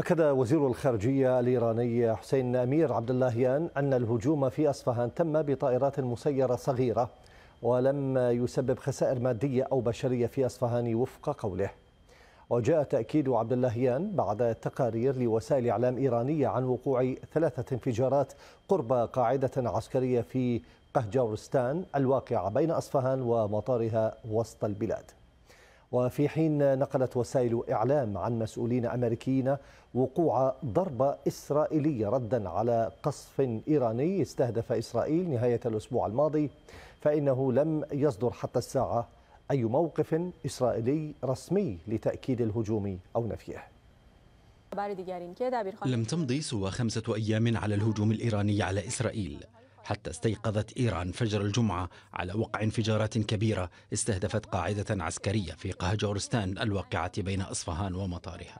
أكد وزير الخارجية الإيراني حسين أمير عبد اللهيان أن الهجوم في أصفهان تم بطائرات مسيرة صغيرة ولم يسبب خسائر مادية أو بشرية في أصفهان وفق قوله وجاء تأكيد عبد اللهيان بعد تقارير لوسائل إعلام إيرانية عن وقوع ثلاثة انفجارات قرب قاعدة عسكرية في قهجورستان الواقعة بين أصفهان ومطارها وسط البلاد وفي حين نقلت وسائل إعلام عن مسؤولين أمريكيين وقوع ضربة إسرائيلية ردا على قصف إيراني استهدف إسرائيل نهاية الأسبوع الماضي فإنه لم يصدر حتى الساعة أي موقف إسرائيلي رسمي لتأكيد الهجوم أو نفيه لم تمضي سوى خمسة أيام على الهجوم الإيراني على إسرائيل حتى استيقظت إيران فجر الجمعة على وقع انفجارات كبيرة استهدفت قاعدة عسكرية في قهجورستان الواقعة بين أصفهان ومطارها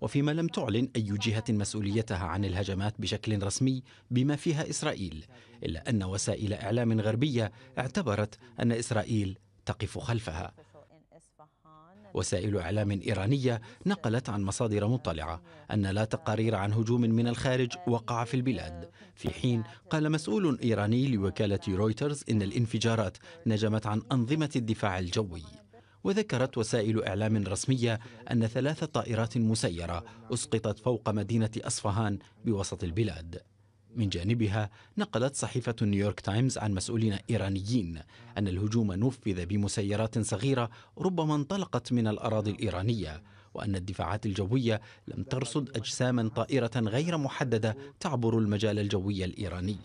وفيما لم تعلن أي جهة مسؤوليتها عن الهجمات بشكل رسمي بما فيها إسرائيل إلا أن وسائل إعلام غربية اعتبرت أن إسرائيل تقف خلفها وسائل إعلام إيرانية نقلت عن مصادر مطلعة أن لا تقارير عن هجوم من الخارج وقع في البلاد في حين قال مسؤول إيراني لوكالة رويترز إن الانفجارات نجمت عن أنظمة الدفاع الجوي وذكرت وسائل إعلام رسمية أن ثلاث طائرات مسيرة أسقطت فوق مدينة أصفهان بوسط البلاد من جانبها نقلت صحيفة نيويورك تايمز عن مسؤولين إيرانيين أن الهجوم نفذ بمسيرات صغيرة ربما انطلقت من الأراضي الإيرانية وأن الدفاعات الجوية لم ترصد أجساما طائرة غير محددة تعبر المجال الجوي الإيراني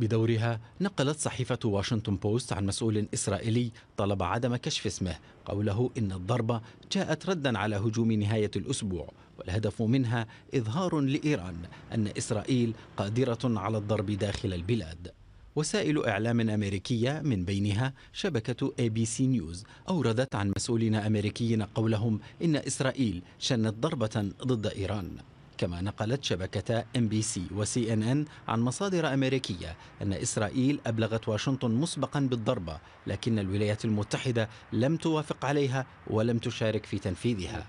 بدورها نقلت صحيفة واشنطن بوست عن مسؤول إسرائيلي طلب عدم كشف اسمه قوله إن الضربة جاءت ردا على هجوم نهاية الأسبوع والهدف منها إظهار لإيران أن إسرائيل قادرة على الضرب داخل البلاد وسائل إعلام أمريكية من بينها شبكة اي بي سي نيوز أوردت عن مسؤولين أمريكيين قولهم إن إسرائيل شنت ضربة ضد إيران كما نقلت شبكة ام بي سي وسي ان ان عن مصادر امريكيه ان اسرائيل ابلغت واشنطن مسبقا بالضربه لكن الولايات المتحده لم توافق عليها ولم تشارك في تنفيذها.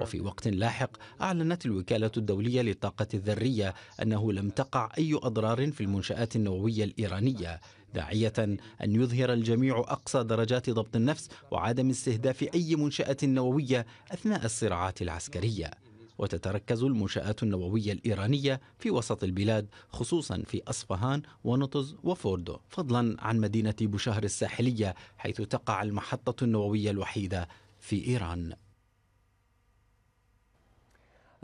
وفي وقت لاحق اعلنت الوكاله الدوليه للطاقه الذريه انه لم تقع اي اضرار في المنشات النوويه الايرانيه داعية أن يظهر الجميع أقصى درجات ضبط النفس وعدم استهداف أي منشأة نووية أثناء الصراعات العسكرية وتتركز المنشآت النووية الإيرانية في وسط البلاد خصوصا في أصفهان ونطز وفوردو فضلا عن مدينة بوشهر الساحلية حيث تقع المحطة النووية الوحيدة في إيران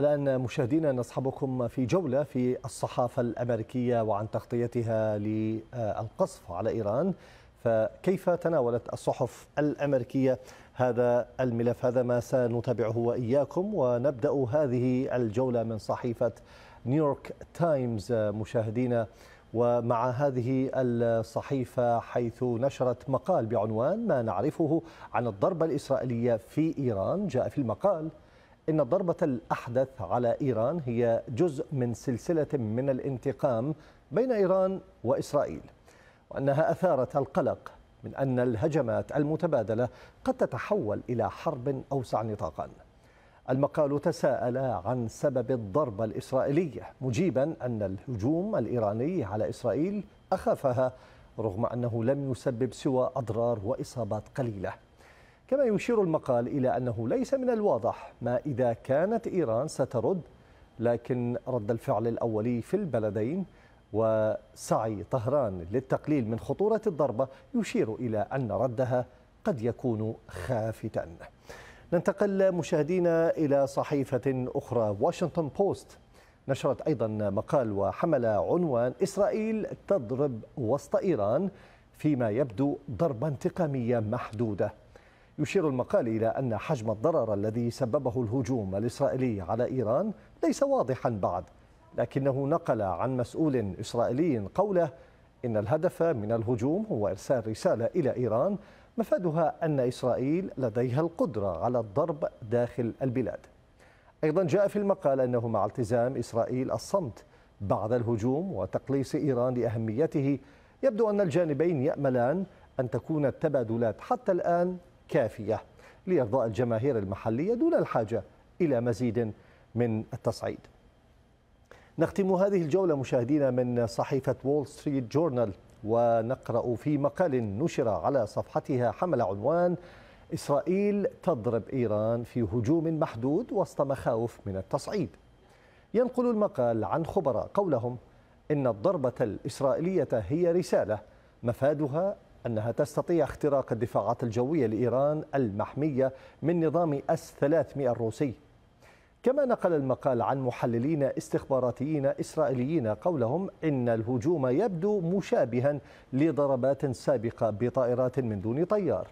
الآن مشاهدينا نصحبكم في جولة في الصحافة الأمريكية وعن تغطيتها للقصف على إيران فكيف تناولت الصحف الأمريكية هذا الملف هذا ما سنتابعه وإياكم ونبدأ هذه الجولة من صحيفة نيويورك تايمز مشاهدينا ومع هذه الصحيفة حيث نشرت مقال بعنوان ما نعرفه عن الضربة الإسرائيلية في إيران جاء في المقال إن الضربة الأحدث على إيران هي جزء من سلسلة من الانتقام بين إيران وإسرائيل وأنها أثارت القلق من أن الهجمات المتبادلة قد تتحول إلى حرب أوسع نطاقاً المقال تساءل عن سبب الضربة الإسرائيلية مجيبا أن الهجوم الإيراني على إسرائيل أخافها رغم أنه لم يسبب سوى أضرار وإصابات قليلة كما يشير المقال إلى أنه ليس من الواضح ما إذا كانت إيران سترد لكن رد الفعل الأولي في البلدين وسعي طهران للتقليل من خطورة الضربة يشير إلى أن ردها قد يكون خافتا ننتقل مشاهدينا إلى صحيفة أخرى واشنطن بوست نشرت أيضا مقال وحمل عنوان إسرائيل تضرب وسط إيران فيما يبدو ضربة انتقامية محدودة يشير المقال إلى أن حجم الضرر الذي سببه الهجوم الإسرائيلي على إيران ليس واضحا بعد لكنه نقل عن مسؤول إسرائيلي قوله إن الهدف من الهجوم هو إرسال رسالة إلى إيران مفادها أن إسرائيل لديها القدرة على الضرب داخل البلاد أيضا جاء في المقال أنه مع التزام إسرائيل الصمت بعد الهجوم وتقليص إيران لأهميته يبدو أن الجانبين يأملان أن تكون التبادلات حتى الآن كافية لإرضاء الجماهير المحلية دون الحاجة إلى مزيد من التصعيد نختم هذه الجولة مشاهدينا من صحيفة وول ستريت جورنال ونقرأ في مقال نشر على صفحتها حمل عنوان إسرائيل تضرب إيران في هجوم محدود وسط مخاوف من التصعيد ينقل المقال عن خبراء قولهم إن الضربة الإسرائيلية هي رسالة مفادها أنها تستطيع اختراق الدفاعات الجوية لإيران المحمية من نظام أس 300 الروسي كما نقل المقال عن محللين استخباراتيين إسرائيليين قولهم إن الهجوم يبدو مشابها لضربات سابقة بطائرات من دون طيار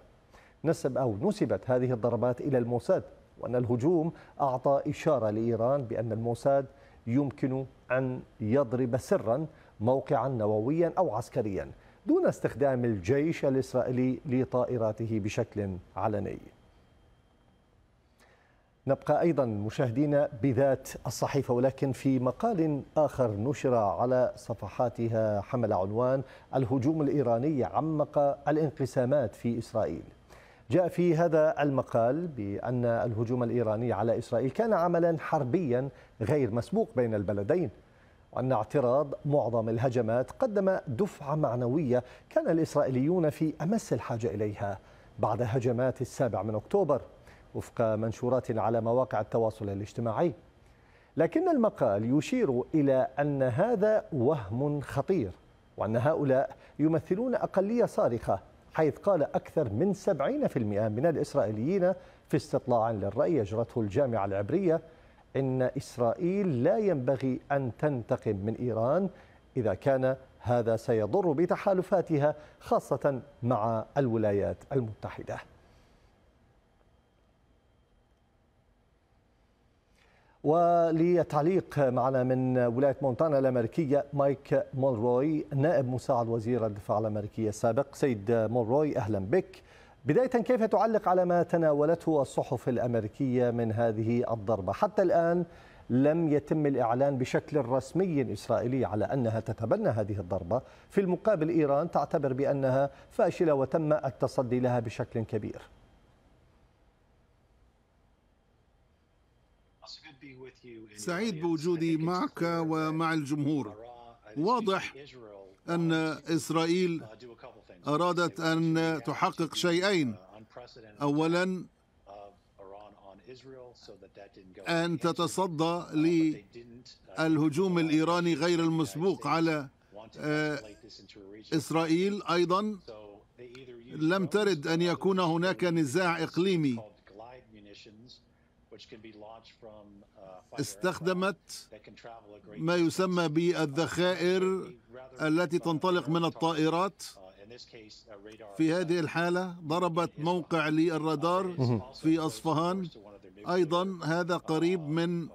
نسب أو نسبت هذه الضربات إلى الموساد وأن الهجوم أعطى إشارة لإيران بأن الموساد يمكن أن يضرب سرا موقعا نوويا أو عسكريا دون استخدام الجيش الإسرائيلي لطائراته بشكل علني نبقى أيضا مشاهدين بذات الصحيفة ولكن في مقال آخر نشر على صفحاتها حمل عنوان الهجوم الإيراني عمق الانقسامات في إسرائيل جاء في هذا المقال بأن الهجوم الإيراني على إسرائيل كان عملا حربيا غير مسبوق بين البلدين وأن اعتراض معظم الهجمات قدم دفعة معنوية كان الإسرائيليون في أمس الحاجة إليها بعد هجمات السابع من أكتوبر وفق منشورات على مواقع التواصل الاجتماعي لكن المقال يشير إلى أن هذا وهم خطير وأن هؤلاء يمثلون أقلية صارخة حيث قال أكثر من 70% من الإسرائيليين في استطلاع للرأي أجرته الجامعة العبرية إن إسرائيل لا ينبغي أن تنتقم من إيران إذا كان هذا سيضر بتحالفاتها خاصة مع الولايات المتحدة ولتعليق معنا من ولايه مونتانا الامريكيه مايك مولروي نائب مساعد وزير الدفاع الامريكي السابق سيد مولروي اهلا بك بدايه كيف تعلق على ما تناولته الصحف الامريكيه من هذه الضربه حتى الان لم يتم الإعلان بشكل رسمي إسرائيلي على أنها تتبنى هذه الضربة في المقابل إيران تعتبر بأنها فاشلة وتم التصدي لها بشكل كبير سعيد بوجودي معك ومع الجمهور واضح أن إسرائيل أرادت أن تحقق شيئين uh, أولا أن تتصدى uh, للهجوم uh, الإيراني غير المسبوق على آه، إسرائيل أيضا لم ترد أن يكون هناك نزاع إقليمي استخدمت ما يسمى بالذخائر التي تنطلق من الطائرات في هذه الحالة ضربت موقع للرادار في أصفهان أيضا هذا قريب من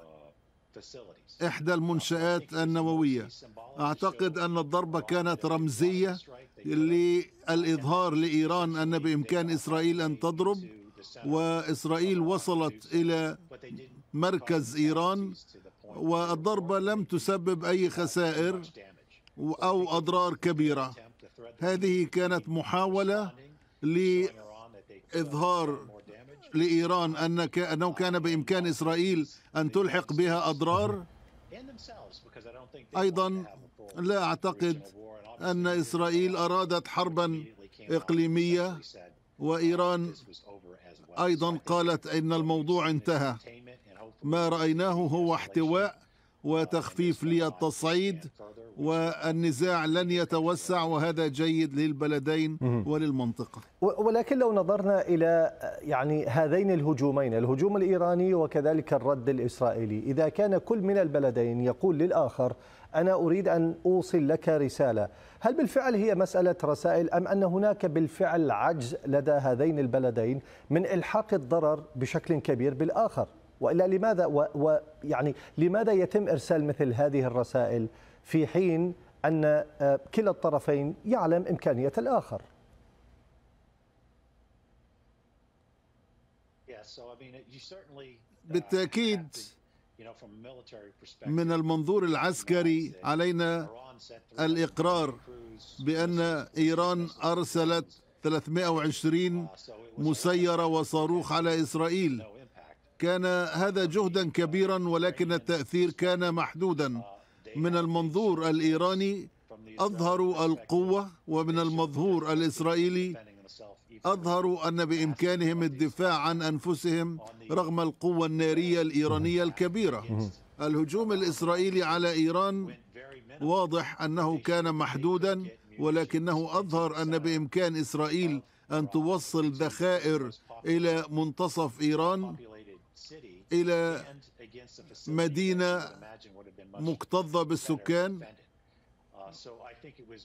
إحدى المنشآت النووية أعتقد أن الضربة كانت رمزية للإظهار لإيران أن بإمكان إسرائيل أن تضرب وإسرائيل وصلت إلى مركز إيران والضربة لم تسبب أي خسائر أو أضرار كبيرة هذه كانت محاولة لإظهار لإيران انك أنه كان بإمكان إسرائيل أن تلحق بها أضرار أيضا لا أعتقد أن إسرائيل أرادت حربا إقليمية وإيران أيضا قالت أن الموضوع انتهى ما رايناه هو احتواء وتخفيف للتصعيد والنزاع لن يتوسع وهذا جيد للبلدين وللمنطقه. ولكن لو نظرنا الى يعني هذين الهجومين، الهجوم الايراني وكذلك الرد الاسرائيلي، اذا كان كل من البلدين يقول للاخر انا اريد ان اوصل لك رساله، هل بالفعل هي مساله رسائل ام ان هناك بالفعل عجز لدى هذين البلدين من الحاق الضرر بشكل كبير بالاخر؟ والا لماذا ويعني لماذا يتم ارسال مثل هذه الرسائل في حين ان آه، كلا الطرفين يعلم امكانيه الاخر uh, بالتاكيد من المنظور العسكري علينا الاقرار بان ايران ارسلت 320 uh, مسيره وصاروخ على اسرائيل كان هذا جهدا كبيرا ولكن التاثير كان محدودا من المنظور الايراني اظهروا القوه ومن المظهور الاسرائيلي اظهروا ان بامكانهم الدفاع عن انفسهم رغم القوه الناريه الايرانيه الكبيره الهجوم الاسرائيلي على ايران واضح انه كان محدودا ولكنه اظهر ان بامكان اسرائيل ان توصل ذخائر الى منتصف ايران إلى مدينة مكتظة بالسكان uh,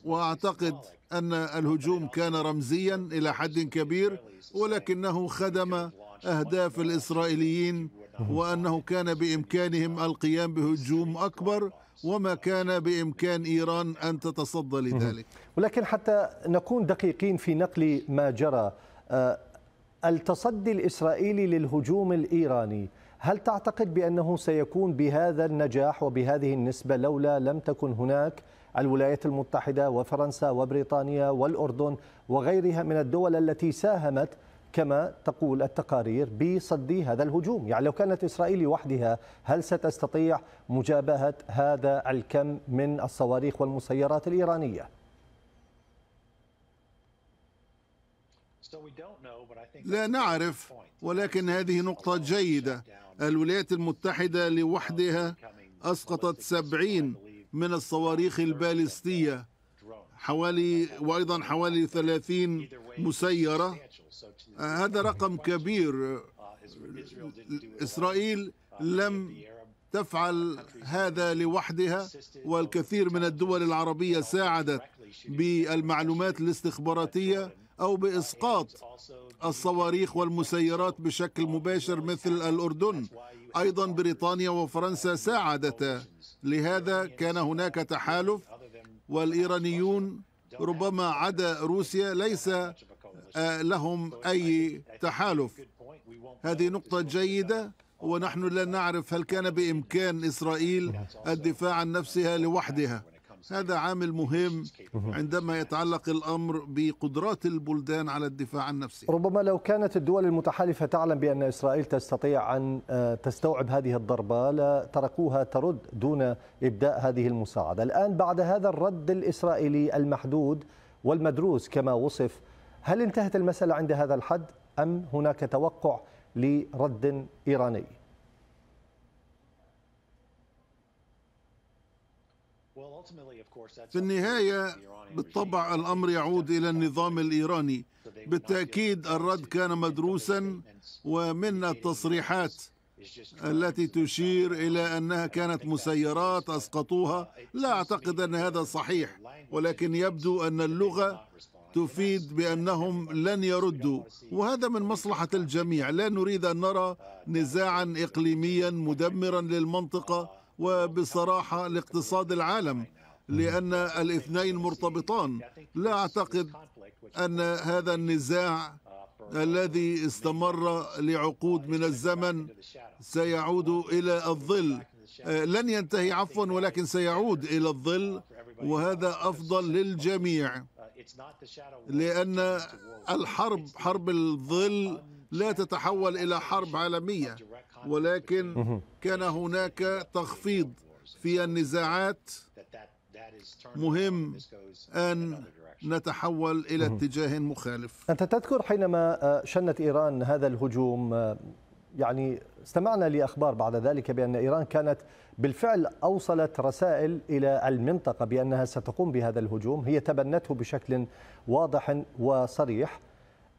واعتقد ان الهجوم كان رمزيا الى حد كبير ولكنه خدم اهداف الاسرائيليين وانه كان بامكانهم القيام بهجوم اكبر وما كان بامكان ايران ان تتصدى لذلك ولكن حتى نكون دقيقين في نقل ما جرى آه، التصدي الإسرائيلي للهجوم الإيراني هل تعتقد بأنه سيكون بهذا النجاح وبهذه النسبة لولا لم تكن هناك الولايات المتحدة وفرنسا وبريطانيا والأردن وغيرها من الدول التي ساهمت كما تقول التقارير بصد هذا الهجوم يعني لو كانت إسرائيل وحدها هل ستستطيع مجابهة هذا الكم من الصواريخ والمسيرات الإيرانية؟ So we don't لا نعرف ولكن هذه نقطة جيدة الولايات المتحدة لوحدها أسقطت سبعين من الصواريخ البالستية حوالي وأيضا حوالي ثلاثين مسيرة آه، هذا رقم كبير uh, إسرائيل uh, لم تفعل هذا لوحدها والكثير من الدول العربية ساعدت بالمعلومات الاستخباراتية أو uh, بإسقاط الصواريخ والمسيرات بشكل مباشر مثل الأردن أيضا بريطانيا وفرنسا ساعدتا لهذا كان هناك تحالف والإيرانيون ربما عدا روسيا ليس آه، لهم أي تحالف هذه نقطة جيدة ونحن لا نعرف هل كان بإمكان إسرائيل الدفاع عن نفسها لوحدها هذا عامل مهم عندما يتعلق الأمر بقدرات البلدان على الدفاع عن نفسها ربما لو كانت الدول المتحالفة تعلم بأن إسرائيل تستطيع أن آه، تستوعب هذه الضربة لتركوها ترد دون إبداء هذه المساعدة الآن بعد هذا الرد الإسرائيلي المحدود والمدروس كما وصف هل انتهت المسألة عند هذا الحد أم هناك توقع لرد إيراني؟ في النهاية بالطبع الأمر يعود إلى النظام الإيراني بالتأكيد الرد كان مدروسا ومن التصريحات التي تشير إلى أنها كانت مسيرات أسقطوها لا أعتقد أن هذا صحيح ولكن يبدو أن اللغة تفيد بأنهم لن يردوا وهذا من مصلحة الجميع لا نريد أن نرى uh, نزاعا إقليميا مدمرا للمنطقة وبصراحة لاقتصاد العالم لأن الاثنين مرتبطان لا أعتقد أن هذا النزاع الذي استمر لعقود من الزمن سيعود إلى الظل آه، لن ينتهي عفوا ولكن سيعود إلى الظل وهذا أفضل للجميع لأن الحرب حرب الظل لا تتحول إلى حرب عالمية ولكن كان هناك تخفيض في النزاعات مهم أن نتحول إلى اتجاه مخالف أنت تذكر حينما آه، شنت إيران هذا الهجوم آه، يعني استمعنا لأخبار بعد ذلك بأن إيران كانت بالفعل أوصلت رسائل إلى المنطقة بأنها ستقوم بهذا الهجوم هي تبنته بشكل واضح وصريح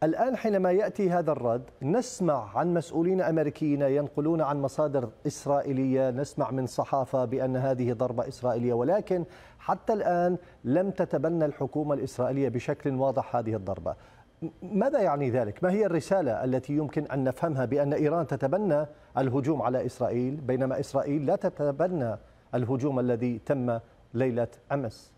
الآن حينما يأتي هذا الرد نسمع عن مسؤولين أمريكيين ينقلون عن مصادر إسرائيلية نسمع من صحافة بأن هذه ضربة إسرائيلية ولكن حتى الآن لم تتبنى الحكومة الإسرائيلية بشكل واضح هذه الضربة ماذا يعني ذلك؟ ما هي الرسالة التي يمكن أن نفهمها بأن إيران تتبنى الهجوم على إسرائيل بينما إسرائيل لا تتبنى الهجوم الذي تم ليلة أمس؟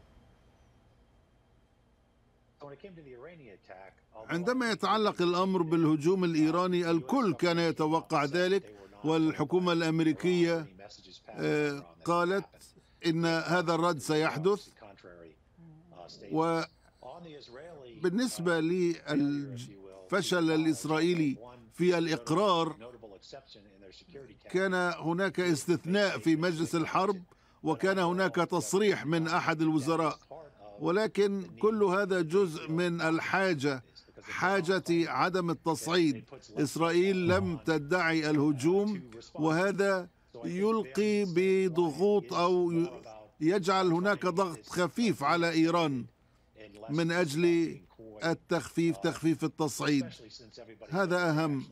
عندما يتعلق الأمر بالهجوم الإيراني الكل كان يتوقع ذلك والحكومة الأمريكية آه، قالت إن هذا الرد سيحدث وبالنسبة للفشل الإسرائيلي في الإقرار كان هناك استثناء في مجلس الحرب وكان هناك تصريح من أحد الوزراء ولكن كل هذا جزء من الحاجة حاجة عدم التصعيد إسرائيل لم نعم. تدعي الهجوم وهذا يلقي بضغوط أو يجعل هناك ضغط خفيف على إيران من أجل التخفيف تخفيف التصعيد هذا أهم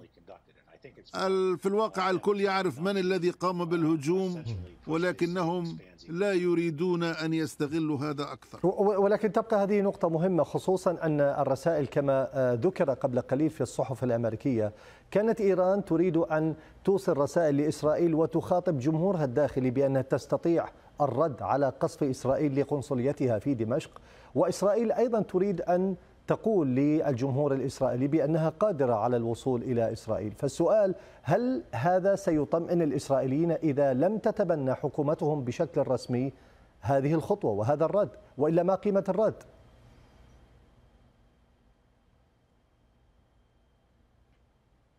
في الواقع الكل يعرف من الذي قام بالهجوم ولكنهم لا يريدون ان يستغلوا هذا اكثر. ولكن تبقى هذه نقطه مهمه خصوصا ان الرسائل كما آه، ذكر قبل قليل في الصحف الامريكيه كانت ايران تريد ان توصل رسائل لاسرائيل وتخاطب جمهورها الداخلي بانها تستطيع الرد على قصف اسرائيل لقنصليتها في دمشق واسرائيل ايضا تريد ان تقول للجمهور الإسرائيلي بأنها قادرة على الوصول إلى إسرائيل فالسؤال هل هذا سيطمئن الإسرائيليين إذا لم تتبنى حكومتهم بشكل رسمي هذه الخطوة وهذا الرد وإلا ما قيمة الرد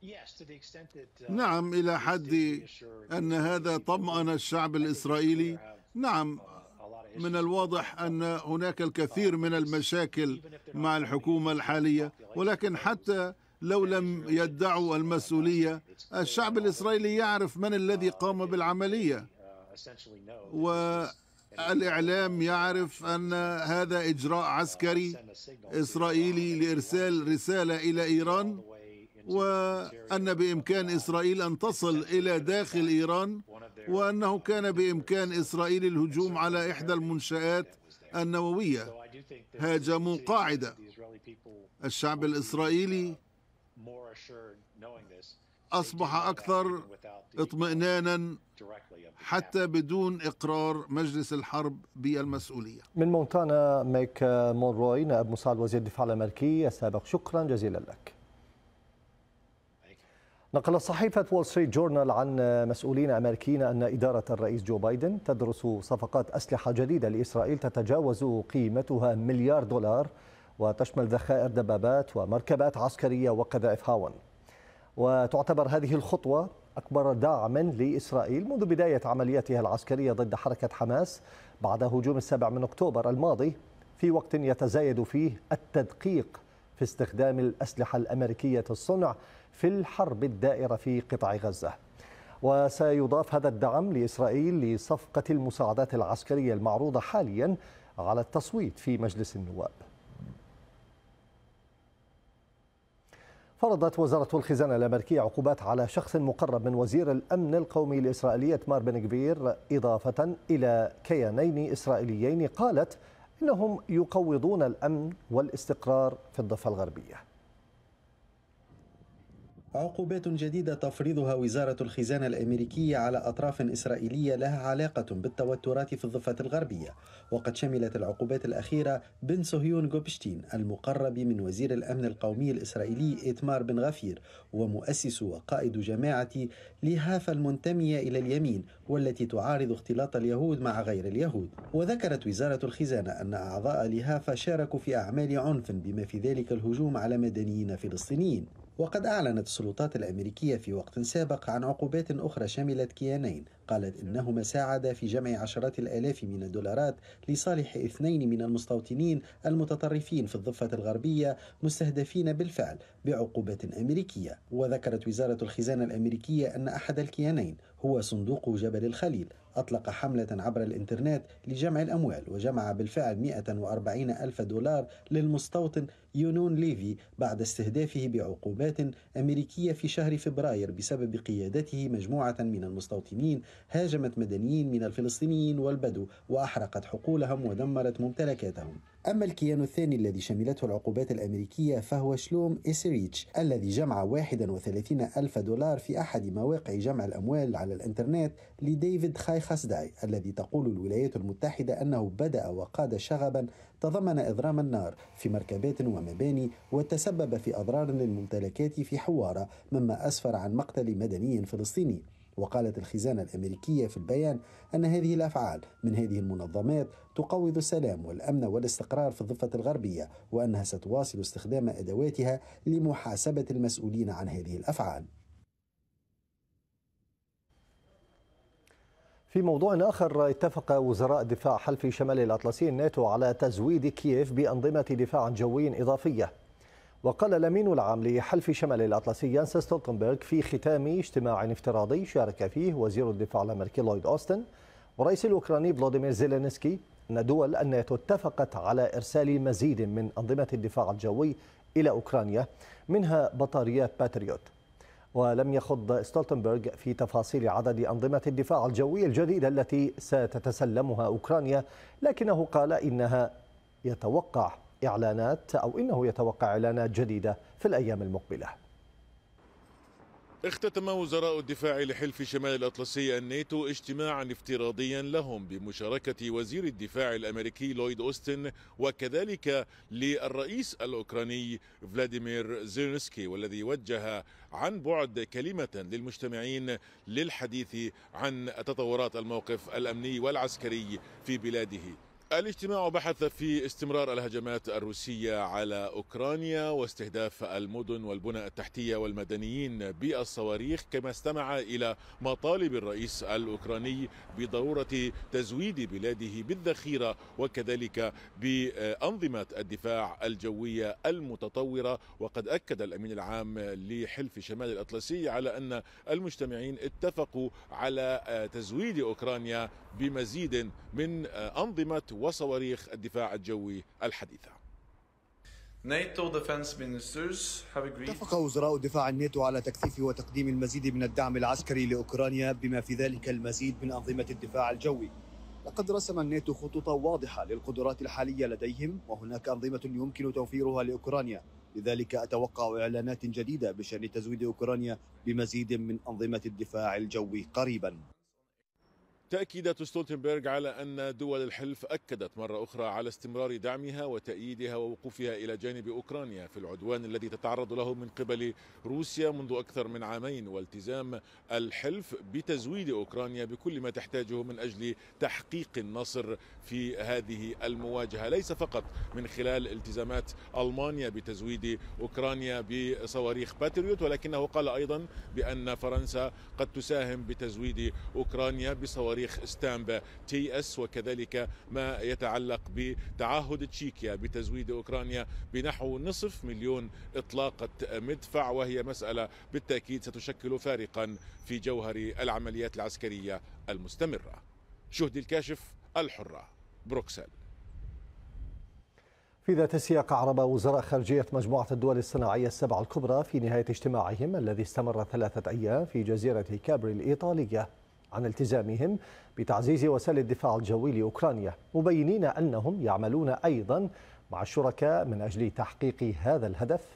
uh, نعم إلى حد أن هذا طمأن الشعب الإسرائيلي نعم من الواضح أن هناك الكثير من المشاكل مع الحكومة الحالية ولكن حتى لو لم يدعوا المسؤولية الشعب الإسرائيلي يعرف من الذي قام بالعملية والإعلام يعرف أن هذا إجراء عسكري إسرائيلي لإرسال رسالة إلى إيران وأن بإمكان إسرائيل أن تصل إلى داخل إيران وأنه كان بإمكان إسرائيل الهجوم على إحدى المنشآت النووية هاجموا قاعدة الشعب الإسرائيلي أصبح أكثر اطمئنانا حتى بدون إقرار مجلس الحرب بالمسؤولية من مونتانا ميك مونروي نائب مساعد وزير الدفاع الأمريكي السابق شكرا جزيلا لك نقل صحيفة وول ستريت جورنال عن مسؤولين أمريكيين أن إدارة الرئيس جو بايدن تدرس صفقات أسلحة جديدة لإسرائيل تتجاوز قيمتها مليار دولار وتشمل ذخائر دبابات ومركبات عسكرية وقذائف هاون وتعتبر هذه الخطوة أكبر دعم لإسرائيل منذ بداية عملياتها العسكرية ضد حركة حماس بعد هجوم السابع من أكتوبر الماضي في وقت يتزايد فيه التدقيق في استخدام الأسلحة الأمريكية الصنع في الحرب الدائرة في قطاع غزة وسيضاف هذا الدعم لإسرائيل لصفقة المساعدات العسكرية المعروضة حاليا على التصويت في مجلس النواب فرضت وزارة الخزانة الأمريكية عقوبات على شخص مقرب من وزير الأمن القومي الإسرائيلي تمار بن كبير إضافة إلى كيانين إسرائيليين قالت إنهم يقوضون الأمن والاستقرار في الضفة الغربية عقوبات جديدة تفرضها وزارة الخزانة الأمريكية على أطراف إسرائيلية لها علاقة بالتوترات في الضفة الغربية وقد شملت العقوبات الأخيرة بن صهيون جوبشتين المقرب من وزير الأمن القومي الإسرائيلي إتمار بن غفير ومؤسس وقائد جماعة لهافة المنتمية إلى اليمين والتي تعارض اختلاط اليهود مع غير اليهود وذكرت وزارة الخزانة أن أعضاء لهافة شاركوا في أعمال عنف بما في ذلك الهجوم على مدنيين فلسطينيين وقد أعلنت السلطات الأمريكية في وقت سابق عن عقوبات أخرى شملت كيانين قالت إنهما ساعدا في جمع عشرات الآلاف من الدولارات لصالح اثنين من المستوطنين المتطرفين في الضفة الغربية مستهدفين بالفعل بعقوبات أمريكية وذكرت وزارة الخزانة الأمريكية أن أحد الكيانين هو صندوق جبل الخليل أطلق حملة عبر الإنترنت لجمع الأموال وجمع بالفعل 140 ألف دولار للمستوطن يونون ليفي بعد استهدافه بعقوبات أمريكية في شهر فبراير بسبب قيادته مجموعة من المستوطنين هاجمت مدنيين من الفلسطينيين والبدو وأحرقت حقولهم ودمرت ممتلكاتهم أما الكيان الثاني الذي شملته العقوبات الأمريكية فهو شلوم إسريتش الذي جمع 31 ألف دولار في أحد مواقع جمع الأموال على الإنترنت لديفيد خايخاسداي الذي تقول الولايات المتحدة أنه بدأ وقاد شغبا تضمن إضرام النار في مركبات ومباني وتسبب في أضرار للممتلكات في حوارة مما أسفر عن مقتل مدني فلسطيني وقالت الخزانة الأمريكية في البيان أن هذه الأفعال من هذه المنظمات تقوض السلام والأمن والاستقرار في الضفة الغربية وأنها ستواصل استخدام أدواتها لمحاسبة المسؤولين عن هذه الأفعال في موضوع آخر اتفق وزراء دفاع حلف شمال الأطلسي الناتو على تزويد كييف بأنظمة دفاع جوي إضافية وقال الأمين العام لحلف شمال الأطلسي يانس ستولتنبرغ في ختام اجتماع افتراضي شارك فيه وزير الدفاع الأمريكي لويد أوستن ورئيس الأوكراني فلاديمير زيلينسكي أن دول الناتو اتفقت على إرسال مزيد من أنظمة الدفاع الجوي إلى أوكرانيا منها بطاريات باتريوت ولم يخض ستولتنبرغ في تفاصيل عدد أنظمة الدفاع الجوي الجديدة التي ستتسلمها أوكرانيا لكنه قال إنها يتوقع إعلانات أو إنه يتوقع إعلانات جديدة في الأيام المقبلة اختتم وزراء الدفاع لحلف شمال الأطلسي الناتو اجتماعا افتراضيا لهم بمشاركة وزير الدفاع الأمريكي لويد أوستن وكذلك للرئيس الأوكراني فلاديمير زيرنسكي والذي وجه عن بعد كلمة للمجتمعين للحديث عن تطورات الموقف الأمني والعسكري في بلاده الاجتماع بحث في استمرار الهجمات الروسية على أوكرانيا واستهداف المدن والبنى التحتية والمدنيين بالصواريخ كما استمع إلى مطالب الرئيس الأوكراني بضرورة تزويد بلاده بالذخيرة وكذلك بأنظمة الدفاع الجوية المتطورة وقد أكد الأمين العام لحلف شمال الأطلسي على أن المجتمعين اتفقوا على تزويد أوكرانيا بمزيد من أنظمة وصواريخ الدفاع الجوي الحديثة اتفق وزراء دفاع الناتو على تكثيف وتقديم المزيد من الدعم العسكري لأوكرانيا بما في ذلك المزيد من أنظمة الدفاع الجوي لقد رسم الناتو خطوطا واضحة للقدرات الحالية لديهم وهناك أنظمة يمكن توفيرها لأوكرانيا لذلك أتوقع إعلانات جديدة بشأن تزويد أوكرانيا بمزيد من أنظمة الدفاع الجوي قريباً تأكيدات ستولتنبرغ على أن دول الحلف أكدت مرة أخرى على استمرار دعمها وتأييدها ووقوفها إلى جانب أوكرانيا في العدوان الذي تتعرض له من قبل روسيا منذ أكثر من عامين والتزام الحلف بتزويد أوكرانيا بكل ما تحتاجه من أجل تحقيق النصر في هذه المواجهة ليس فقط من خلال التزامات ألمانيا بتزويد أوكرانيا بصواريخ باتريوت ولكنه قال أيضا بأن فرنسا قد تساهم بتزويد أوكرانيا بصواريخ تاريخ ستامبا تي اس وكذلك ما يتعلق بتعهد تشيكيا بتزويد اوكرانيا بنحو نصف مليون اطلاقه مدفع وهي مساله بالتاكيد ستشكل فارقا في جوهر العمليات العسكريه المستمره. شهد الكاشف الحره بروكسل. في ذات السياق عرب وزراء خارجية مجموعة الدول الصناعية السبع الكبرى في نهاية اجتماعهم الذي استمر ثلاثة أيام في جزيرة كابري الإيطالية عن التزامهم بتعزيز وسائل الدفاع الجوي لأوكرانيا مبينين أنهم يعملون أيضا مع الشركاء من أجل تحقيق هذا الهدف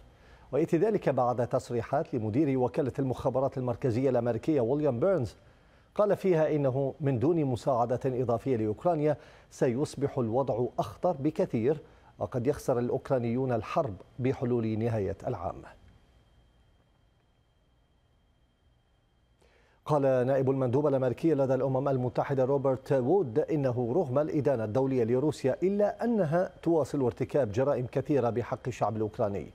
ويأتي ذلك بعد تصريحات لمدير وكالة المخابرات المركزية الأمريكية ويليام بيرنز قال فيها إنه من دون مساعدة إضافية لأوكرانيا سيصبح الوضع أخطر بكثير وقد يخسر الأوكرانيون الحرب بحلول نهاية العام قال نائب المندوب الأمريكي لدى الأمم المتحدة روبرت وود إنه رغم الإدانة الدولية لروسيا إلا أنها تواصل ارتكاب جرائم كثيرة بحق الشعب الأوكراني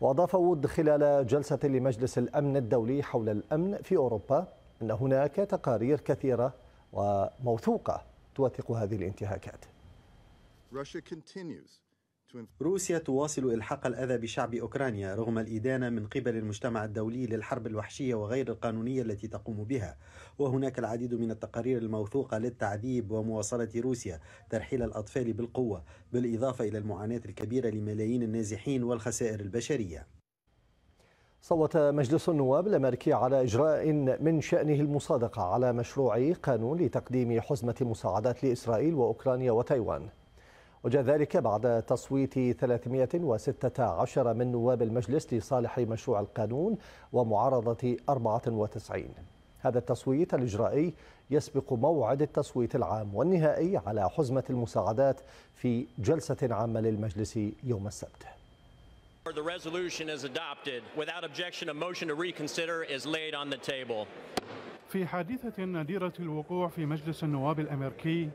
وأضاف وود خلال جلسة لمجلس الأمن الدولي حول الأمن في أوروبا أن هناك تقارير كثيرة وموثوقة توثق هذه الانتهاكات روسيا تواصل إلحاق الأذى بشعب أوكرانيا رغم الإدانة من قبل المجتمع الدولي للحرب الوحشية وغير القانونية التي تقوم بها وهناك العديد من التقارير الموثوقة للتعذيب ومواصلة روسيا ترحيل الأطفال بالقوة بالإضافة إلى المعاناة الكبيرة لملايين النازحين والخسائر البشرية صوت مجلس النواب الامريكي على اجراء من شانه المصادقه على مشروع قانون لتقديم حزمه مساعدات لاسرائيل واوكرانيا وتايوان وجاء ذلك بعد تصويت 316 من نواب المجلس لصالح مشروع القانون ومعارضة 94 هذا التصويت الإجرائي يسبق موعد التصويت العام والنهائي على حزمة المساعدات في جلسة عامة للمجلس يوم السبت The resolution is adopted. Without objection, a motion to reconsider is laid on the table. في حادثة نادرة الوقوع في مجلس النواب الأمريكي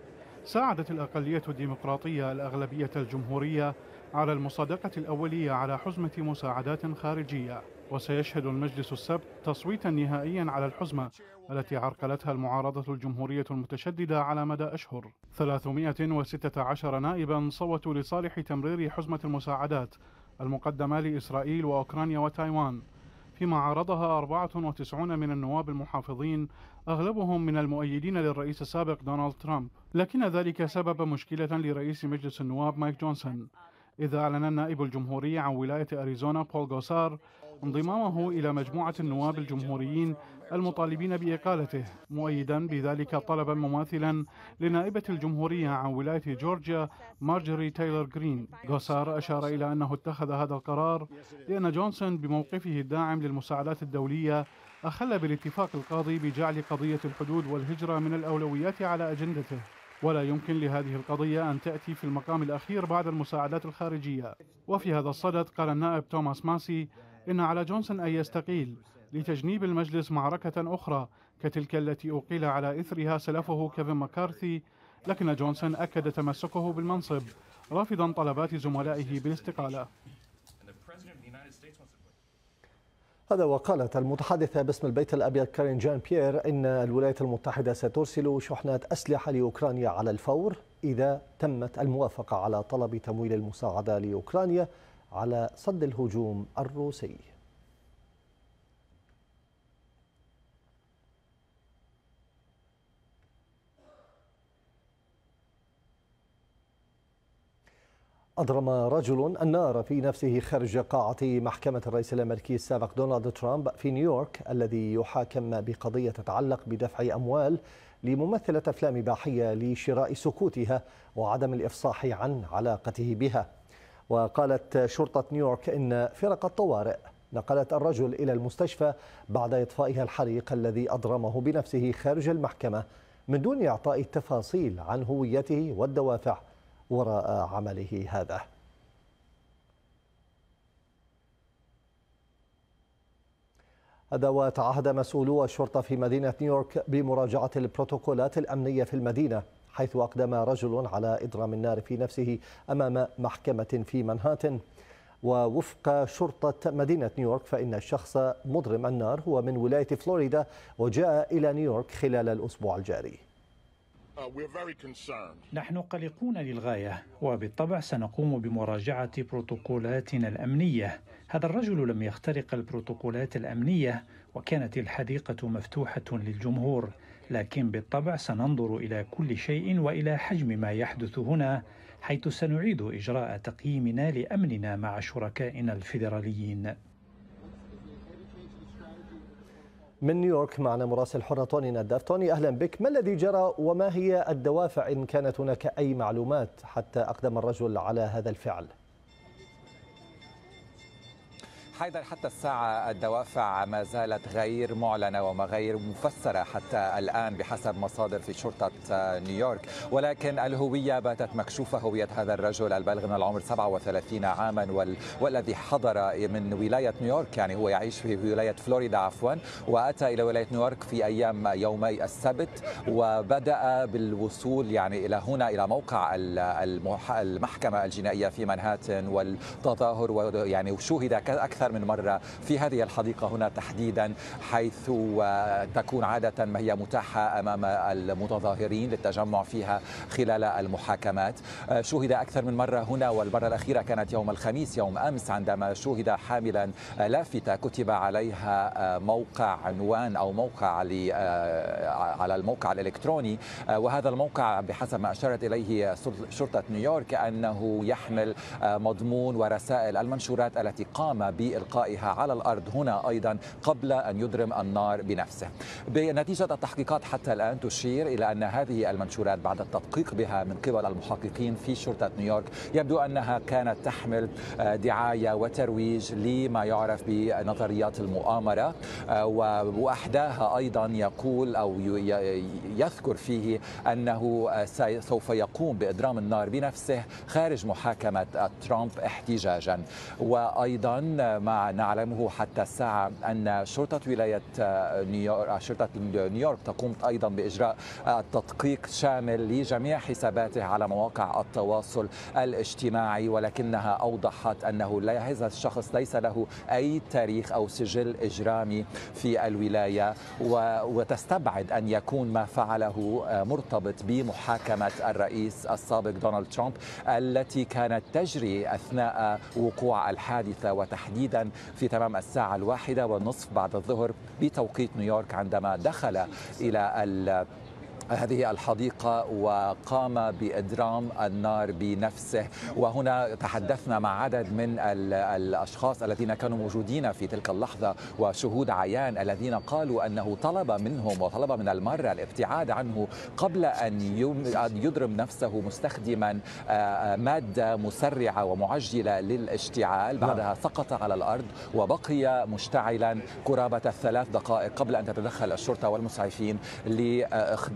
ساعدت الأقلية الديمقراطية الأغلبية الجمهورية على المصادقة الأولية على حزمة مساعدات خارجية وسيشهد المجلس السبت تصويتا نهائيا على الحزمة التي عرقلتها المعارضة الجمهورية المتشددة على مدى أشهر 316 نائبا صوتوا لصالح تمرير حزمة المساعدات المقدمة لإسرائيل وأوكرانيا وتايوان فيما عارضها 94 من النواب المحافظين أغلبهم من المؤيدين للرئيس السابق دونالد ترامب لكن ذلك سبب مشكلة لرئيس مجلس النواب مايك جونسون إذ أعلن النائب الجمهوري عن ولاية أريزونا بول غوسار انضمامه إلى مجموعة النواب الجمهوريين المطالبين بإقالته مؤيدا بذلك طلبا مماثلا لنائبة الجمهورية عن ولاية جورجيا مارجري تايلر جرين غوسار أشار إلى أنه اتخذ هذا القرار لأن جونسون بموقفه الداعم للمساعدات الدولية أخل بالاتفاق القاضي بجعل قضية الحدود والهجرة من الأولويات على أجندته ولا يمكن لهذه القضية أن تأتي في المقام الأخير بعد المساعدات الخارجية وفي هذا الصدد قال النائب توماس ماسي إن على جونسون أن يستقيل لتجنيب المجلس معركة أخرى كتلك التي أقيل على إثرها سلفه كيفن مكارثي لكن جونسون أكد تمسكه بالمنصب رافضا طلبات زملائه بالاستقالة هذا وقالت المتحدثة باسم البيت الأبيض كارين جان بيير إن الولايات المتحدة سترسل شحنات أسلحة لأوكرانيا على الفور إذا تمت الموافقة على طلب تمويل المساعدة لأوكرانيا على صد الهجوم الروسي أضرم رجل النار في نفسه خارج قاعة محكمة الرئيس الأمريكي السابق دونالد ترامب في نيويورك الذي يحاكم بقضية تتعلق بدفع أموال لممثلة أفلام باحية لشراء سكوتها وعدم الإفصاح عن علاقته بها وقالت شرطة نيويورك إن فرق الطوارئ نقلت الرجل إلى المستشفى بعد إطفائها الحريق الذي أضرمه بنفسه خارج المحكمة من دون إعطاء التفاصيل عن هويته والدوافع وراء عمله هذا هذا وتعهد مسؤولو الشرطة في مدينة نيويورك بمراجعة البروتوكولات الأمنية في المدينة حيث أقدم رجل على إضرام النار في نفسه أمام محكمة في منهاتن ووفق شرطة مدينة نيويورك فإن الشخص مضرم النار هو من ولاية فلوريدا وجاء إلى نيويورك خلال الأسبوع الجاري Uh, نحن قلقون للغايه وبالطبع سنقوم بمراجعه بروتوكولاتنا الامنيه هذا الرجل لم يخترق البروتوكولات الامنيه وكانت الحديقه مفتوحه للجمهور لكن بالطبع سننظر الى كل شيء والى حجم ما يحدث هنا حيث سنعيد اجراء تقييمنا لامننا مع شركائنا الفيدراليين من نيويورك معنا مراسل الحرة طوني نداف طوني أهلا بك ما الذي جرى وما هي الدوافع إن كانت هناك أي معلومات حتى أقدم الرجل على هذا الفعل؟ حيدر حتى الساعة الدوافع ما زالت غير معلنة وغير مفسرة حتى الآن بحسب مصادر في شرطة نيويورك ولكن الهوية باتت مكشوفة هوية هذا الرجل البالغ من العمر 37 عاما والذي حضر من ولاية نيويورك يعني هو يعيش في ولاية فلوريدا عفوا وأتى إلى ولاية نيويورك في أيام يومي السبت وبدأ بالوصول يعني إلى هنا إلى موقع المحكمة الجنائية في منهاتن والتظاهر ويعني وشهد أكثر أكثر من مرة في هذه الحديقة هنا تحديدا حيث آه، تكون عادة ما هي متاحة أمام المتظاهرين للتجمع فيها خلال المحاكمات آه، شهد أكثر من مرة هنا والمرة الأخيرة كانت يوم الخميس يوم أمس عندما شهد حاملا لافتة كتب عليها آه، موقع عنوان أو موقع على الموقع الإلكتروني وهذا الموقع بحسب ما أشارت إليه شرطة نيويورك أنه يحمل مضمون ورسائل المنشورات التي قام ب بإلقائها على الأرض هنا أيضا قبل أن يدرم النار بنفسه بنتيجة التحقيقات حتى الآن تشير إلى أن هذه المنشورات بعد التدقيق بها من قبل المحققين في شرطة نيويورك يبدو أنها كانت تحمل آه، دعاية وترويج لما يعرف بنظريات المؤامرة آه، وأحداها أيضا يقول أو يذكر فيه أنه آه، سوف يقوم بإدرام النار بنفسه خارج محاكمة ترامب احتجاجا وأيضا ما نعلمه حتى الساعة أن شرطة ولاية آه، نيويورك آه، شرطة نيويورك تقوم أيضا بإجراء آه، تدقيق شامل لجميع حساباته على مواقع التواصل الاجتماعي ولكنها أوضحت أنه لا هذا الشخص ليس له أي تاريخ أو سجل إجرامي في الولاية وتستبعد أن يكون ما فعله مرتبط بمحاكمة الرئيس السابق دونالد ترامب التي كانت تجري أثناء وقوع الحادثة وتحديدا تحديدا في تمام الساعة الواحدة والنصف بعد الظهر بتوقيت نيويورك عندما دخل إلى هذه الحديقة وقام بإدرام النار بنفسه وهنا تحدثنا مع عدد من الأشخاص الذين كانوا موجودين في تلك اللحظة وشهود عيان الذين قالوا أنه طلب منهم وطلب من المرة الابتعاد عنه قبل أن يضرم نفسه مستخدما آه، آه، مادة مسرعة ومعجلة للاشتعال نعم. بعدها سقط على الأرض وبقي مشتعلا قرابة الثلاث دقائق قبل أن تتدخل الشرطة والمسعفين لإخ...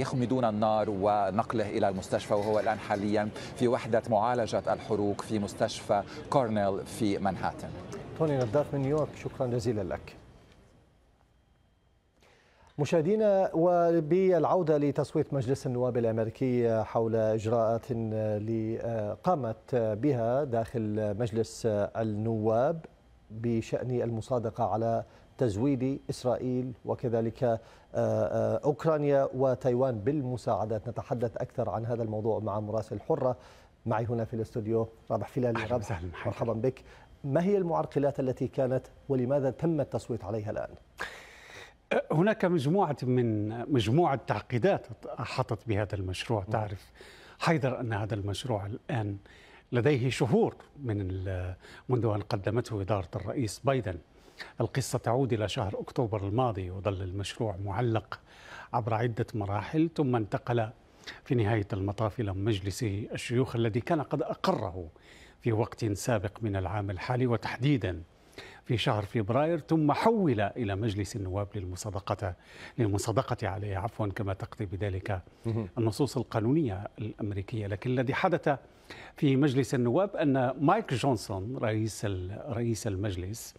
يخمدون النار ونقله إلى المستشفى وهو الآن حاليا في وحدة معالجة الحروق في مستشفى كورنيل في منهاتن توني نظاف من نيويورك شكرا جزيلا لك مشاهدينا وبالعودة لتصويت مجلس النواب الأمريكي حول إجراءات قامت بها داخل مجلس النواب بشأن المصادقة على تزويد إسرائيل وكذلك آه، آه، أوكرانيا وتايوان بالمساعدات نتحدث أكثر عن هذا الموضوع مع مراسل الحرة معي هنا في الاستوديو رابح فيلالي رابح مرحبا بك ما هي المعرقلات التي كانت ولماذا تم التصويت عليها الآن؟ أه، هناك مجموعة من مجموعة تعقيدات أحطت بهذا المشروع نعم. تعرف حيدر أن هذا المشروع الآن لديه شهور من منذ أن قدمته إدارة الرئيس بايدن القصة تعود إلى شهر أكتوبر الماضي وظل المشروع معلق عبر عدة مراحل ثم انتقل في نهاية المطاف إلى مجلس الشيوخ الذي كان قد أقره في وقت سابق من العام الحالي وتحديدا في شهر فبراير ثم حول إلى مجلس النواب للمصادقة للمصادقة عليه عفوا كما تقضي بذلك النصوص القانونية الأمريكية لكن الذي حدث في مجلس النواب أن مايك جونسون رئيس رئيس المجلس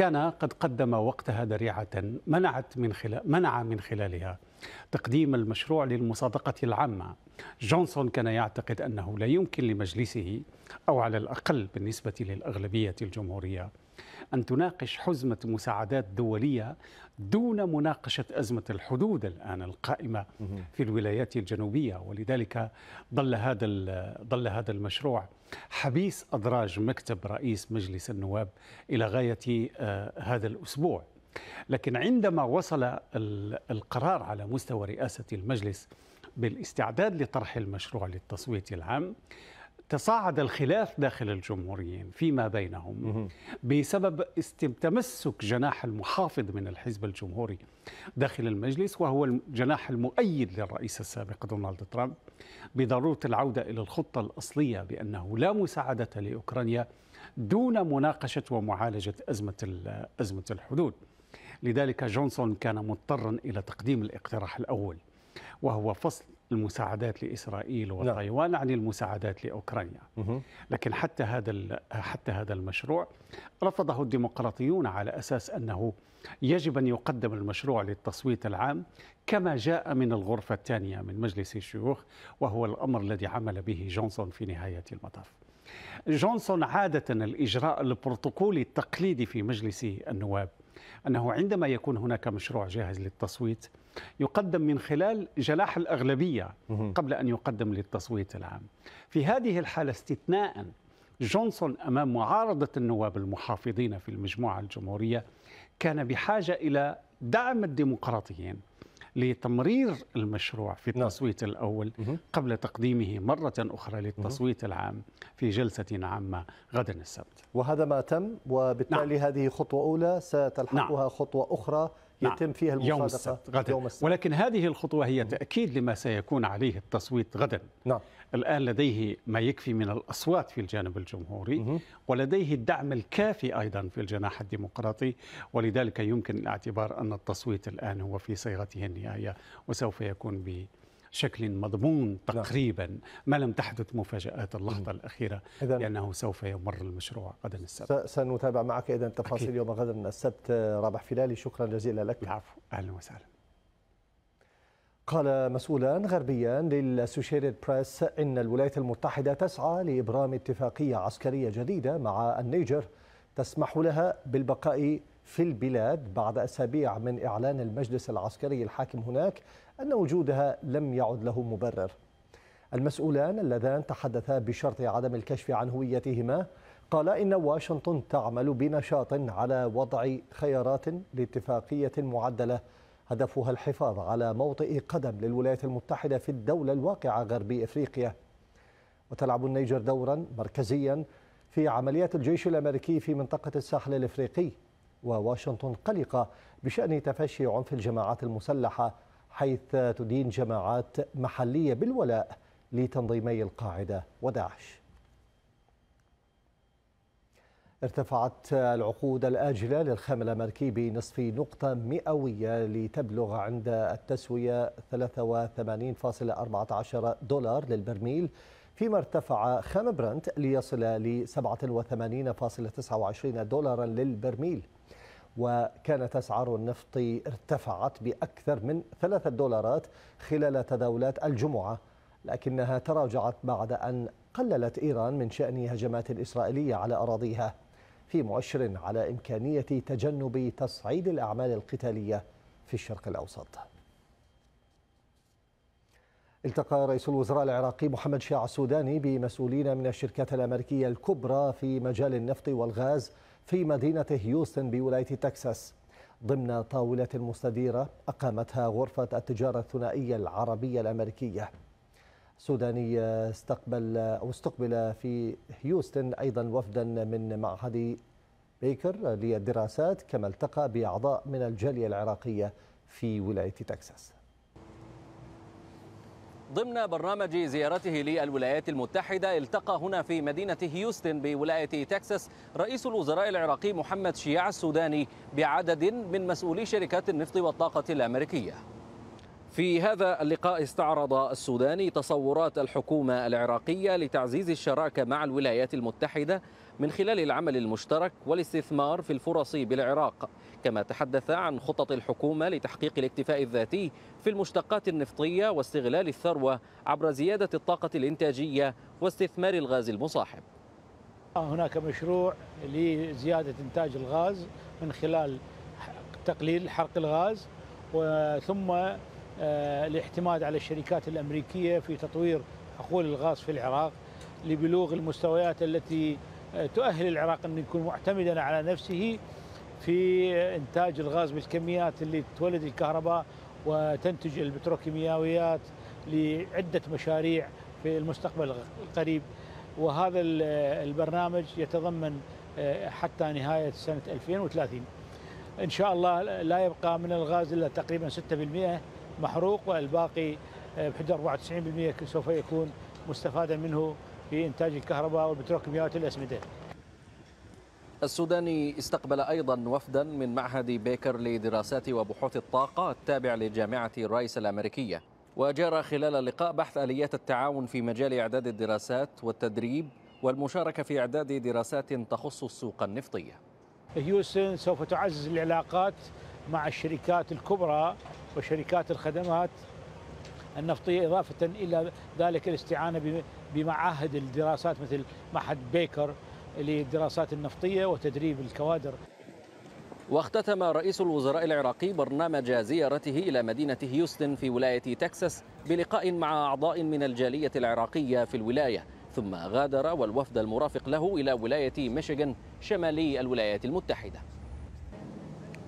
كان قد قدم وقتها ذريعة منعت من خلال منع من خلالها تقديم المشروع للمصادقة العامة جونسون كان يعتقد أنه لا يمكن لمجلسه أو على الأقل بالنسبة للأغلبية الجمهورية أن تناقش حزمة مساعدات دولية دون مناقشة أزمة الحدود الآن القائمة في الولايات الجنوبية ولذلك ظل هذا ظل هذا المشروع حبيس أدراج مكتب رئيس مجلس النواب إلى غاية آه، هذا الأسبوع لكن عندما وصل القرار على مستوى رئاسة المجلس بالاستعداد لطرح المشروع للتصويت العام تصاعد الخلاف داخل الجمهوريين فيما بينهم بسبب تمسك جناح المحافظ من الحزب الجمهوري داخل المجلس وهو الجناح المؤيد للرئيس السابق دونالد ترامب بضروره العوده الى الخطه الاصليه بانه لا مساعده لاوكرانيا دون مناقشه ومعالجه ازمه ازمه الحدود. لذلك جونسون كان مضطرا الى تقديم الاقتراح الاول وهو فصل المساعدات لاسرائيل نعم. وتايوان عن المساعدات لاوكرانيا لكن حتى هذا حتى هذا المشروع رفضه الديمقراطيون على اساس انه يجب ان يقدم المشروع للتصويت العام كما جاء من الغرفه الثانيه من مجلس الشيوخ وهو الامر الذي عمل به جونسون في نهايه المطاف. جونسون عاده الاجراء البروتوكولي التقليدي في مجلس النواب انه عندما يكون هناك مشروع جاهز للتصويت يقدم من خلال جلاح الأغلبية قبل أن يقدم للتصويت العام في هذه الحالة استثناء جونسون أمام معارضة النواب المحافظين في المجموعة الجمهورية كان بحاجة إلى دعم الديمقراطيين لتمرير المشروع في نعم. التصويت الأول قبل تقديمه مرة أخرى للتصويت العام في جلسة عامة غدا السبت وهذا ما تم وبالتالي نعم. هذه خطوة أولى ستلحقها نعم. خطوة أخرى نعم. يتم فيها المصادقة يوم, غدا. يوم السبت ولكن هذه الخطوة هي تأكيد لما سيكون عليه التصويت غدا نعم الآن لديه ما يكفي من الأصوات في الجانب الجمهوري مه. ولديه الدعم الكافي أيضا في الجناح الديمقراطي ولذلك يمكن الاعتبار أن التصويت الآن هو في صيغته النهائية وسوف يكون ب شكل مضمون نعم. تقريبا ما لم تحدث مفاجآت اللحظة الأخيرة لأنه سوف يمر المشروع غدا السبت سنتابع معك إذا تفاصيل أكيد. يوم غدا السبت آه، رابح فلالي شكرا جزيلا لك العفو أهلا وسهلا قال مسؤولان غربيان للاسوشيتد بريس ان الولايات المتحده تسعى لابرام اتفاقيه عسكريه جديده مع النيجر تسمح لها بالبقاء في البلاد بعد اسابيع من اعلان المجلس العسكري الحاكم هناك أن وجودها لم يعد له مبرر المسؤولان اللذان تحدثا بشرط عدم الكشف عن هويتهما قالا إن واشنطن تعمل بنشاط على وضع خيارات لاتفاقية معدلة هدفها الحفاظ على موطئ قدم للولايات المتحدة في الدولة الواقعة غربي إفريقيا وتلعب النيجر دورا مركزيا في عمليات الجيش الأمريكي في منطقة الساحل الإفريقي وواشنطن قلقة بشأن تفشي عنف الجماعات المسلحة حيث تدين جماعات محلية بالولاء لتنظيمي القاعدة وداعش ارتفعت العقود الآجلة للخام الأمريكي بنصف نقطة مئوية لتبلغ عند التسوية 83.14 دولار للبرميل فيما ارتفع خام برنت ليصل ل 87.29 دولارا للبرميل وكانت أسعار النفط ارتفعت بأكثر من ثلاثة دولارات خلال تداولات الجمعة لكنها تراجعت بعد أن قللت إيران من شأن هجمات إسرائيلية على أراضيها في مؤشر على إمكانية تجنب تصعيد الأعمال القتالية في الشرق الأوسط التقى رئيس الوزراء العراقي محمد شيع السوداني بمسؤولين من الشركات الأمريكية الكبرى في مجال النفط والغاز في مدينة هيوستن بولاية تكساس ضمن طاولة مستديرة أقامتها غرفة التجارة الثنائية العربية الأمريكية سوداني استقبل أو استقبل في هيوستن أيضا وفدا من معهد بيكر للدراسات كما التقى بأعضاء من الجالية العراقية في ولاية تكساس ضمن برنامج زيارته للولايات المتحدة التقى هنا في مدينة هيوستن بولاية تكساس رئيس الوزراء العراقي محمد شياع السوداني بعدد من مسؤولي شركات النفط والطاقة الأمريكية في هذا اللقاء استعرض السوداني تصورات الحكومة العراقية لتعزيز الشراكة مع الولايات المتحدة من خلال العمل المشترك والاستثمار في الفرص بالعراق كما تحدث عن خطط الحكومة لتحقيق الاكتفاء الذاتي في المشتقات النفطية واستغلال الثروة عبر زيادة الطاقة الإنتاجية واستثمار الغاز المصاحب هناك مشروع لزيادة إنتاج الغاز من خلال تقليل حرق الغاز ثم آه، الاعتماد على الشركات الأمريكية في تطوير حقول الغاز في العراق لبلوغ المستويات التي آه، تؤهل العراق انه يكون معتمدا على نفسه في انتاج الغاز بالكميات اللي تولد الكهرباء وتنتج البتروكيماويات لعده مشاريع في المستقبل القريب وهذا البرنامج يتضمن آه، حتى نهايه سنه 2030 ان شاء الله لا يبقى من الغاز الا تقريبا 6% محروق والباقي آه، بحدود 94% سوف يكون مستفادا منه في إنتاج الكهرباء والبتروكيماويات الأسمدة السوداني استقبل أيضا وفدا من معهد بيكر لدراسات وبحوث الطاقة التابع لجامعة الرئيس الأمريكية وجرى خلال اللقاء بحث آليات التعاون في مجال إعداد الدراسات والتدريب والمشاركة في إعداد دراسات تخص السوق النفطية هيوستن سوف تعزز العلاقات مع الشركات الكبرى وشركات الخدمات النفطية إضافة إلى ذلك الاستعانة بمعاهد الدراسات مثل معهد بيكر للدراسات النفطية وتدريب الكوادر واختتم رئيس الوزراء العراقي برنامج زيارته إلى مدينة هيوستن في ولاية تكساس بلقاء مع أعضاء من الجالية العراقية في الولاية ثم غادر والوفد المرافق له إلى ولاية ميشيغان شمالي الولايات المتحدة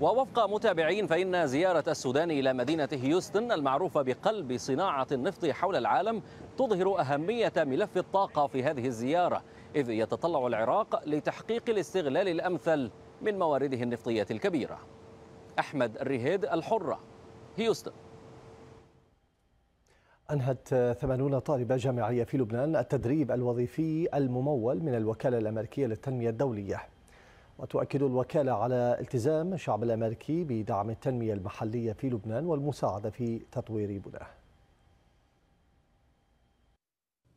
ووفق متابعين فإن زيارة السودان إلى مدينة هيوستن المعروفة بقلب صناعة النفط حول العالم تظهر أهمية ملف الطاقة في هذه الزيارة إذ يتطلع العراق لتحقيق الاستغلال الأمثل من موارده النفطية الكبيرة أحمد الرهيد الحرة هيوستن أنهت 80 طالبة جامعية في لبنان التدريب الوظيفي الممول من الوكالة الأمريكية للتنمية الدولية وتؤكد الوكالة على التزام الشعب الأمريكي بدعم التنمية المحلية في لبنان والمساعدة في تطوير بناه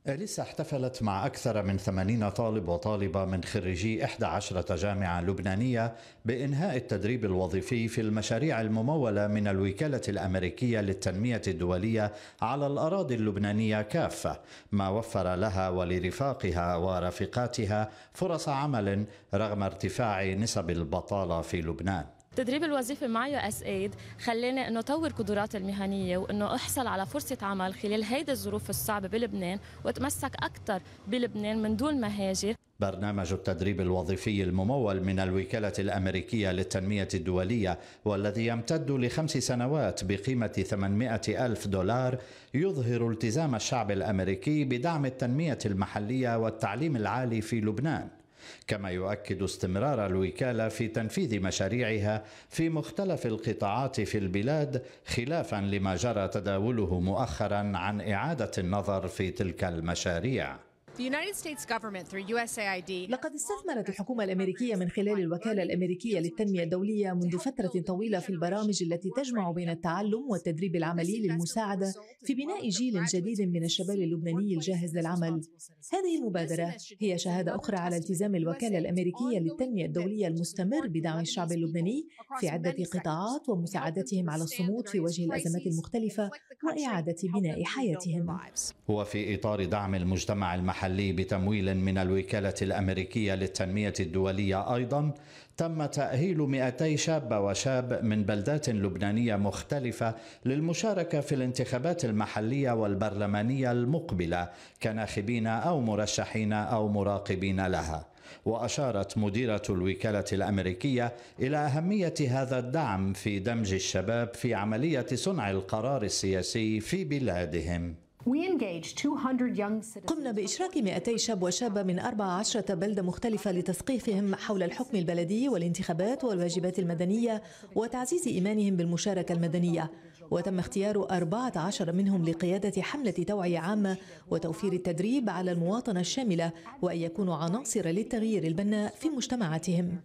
أليسا احتفلت مع أكثر من 80 طالب وطالبة من خريجي 11 جامعة لبنانية بإنهاء التدريب الوظيفي في المشاريع الممولة من الوكالة الأمريكية للتنمية الدولية على الأراضي اللبنانية كافة، ما وفر لها ولرفاقها ورفيقاتها فرص عمل رغم ارتفاع نسب البطالة في لبنان. تدريب الوظيفة مع يو اس ايد خلاني انه طور قدراتي المهنية وانه احصل على فرصة عمل خلال هيدي الظروف الصعبة بلبنان واتمسك اكثر بلبنان من دون ما هاجر برنامج التدريب الوظيفي الممول من الوكالة الأمريكية للتنمية الدولية والذي يمتد لخمس سنوات بقيمة 800 ألف دولار يظهر التزام الشعب الأمريكي بدعم التنمية المحلية والتعليم العالي في لبنان كما يؤكد استمرار الوكاله في تنفيذ مشاريعها في مختلف القطاعات في البلاد خلافا لما جرى تداوله مؤخرا عن اعاده النظر في تلك المشاريع لقد استثمرت الحكومة الأمريكية من خلال الوكالة الأمريكية للتنمية الدولية منذ فترة طويلة في البرامج التي تجمع بين التعلم والتدريب العملي للمساعدة في بناء جيل جديد من الشباب اللبناني الجاهز للعمل. هذه المبادرة هي شهادة أخرى على التزام الوكالة الأمريكية للتنمية الدولية المستمر بدعم الشعب اللبناني في عدة قطاعات ومساعدتهم على الصمود في وجه الأزمات المختلفة وإعادة بناء حياتهم. وفي إطار دعم المجتمع المحلي المحلي بتمويل من الوكالة الأمريكية للتنمية الدولية أيضا تم تأهيل 200 شاب وشاب من بلدات لبنانية مختلفة للمشاركة في الانتخابات المحلية والبرلمانية المقبلة كناخبين أو مرشحين أو مراقبين لها واشارت مديره الوكاله الامريكيه الى اهميه هذا الدعم في دمج الشباب في عمليه صنع القرار السياسي في بلادهم قمنا بإشراك 200 شاب وشابة من 14 بلدة مختلفة لتثقيفهم حول الحكم البلدي والانتخابات والواجبات المدنية وتعزيز إيمانهم بالمشاركة المدنية وتم اختيار 14 منهم لقيادة حملة توعية عامة وتوفير التدريب على المواطنة الشاملة وأن يكونوا عناصر للتغيير البناء في مجتمعاتهم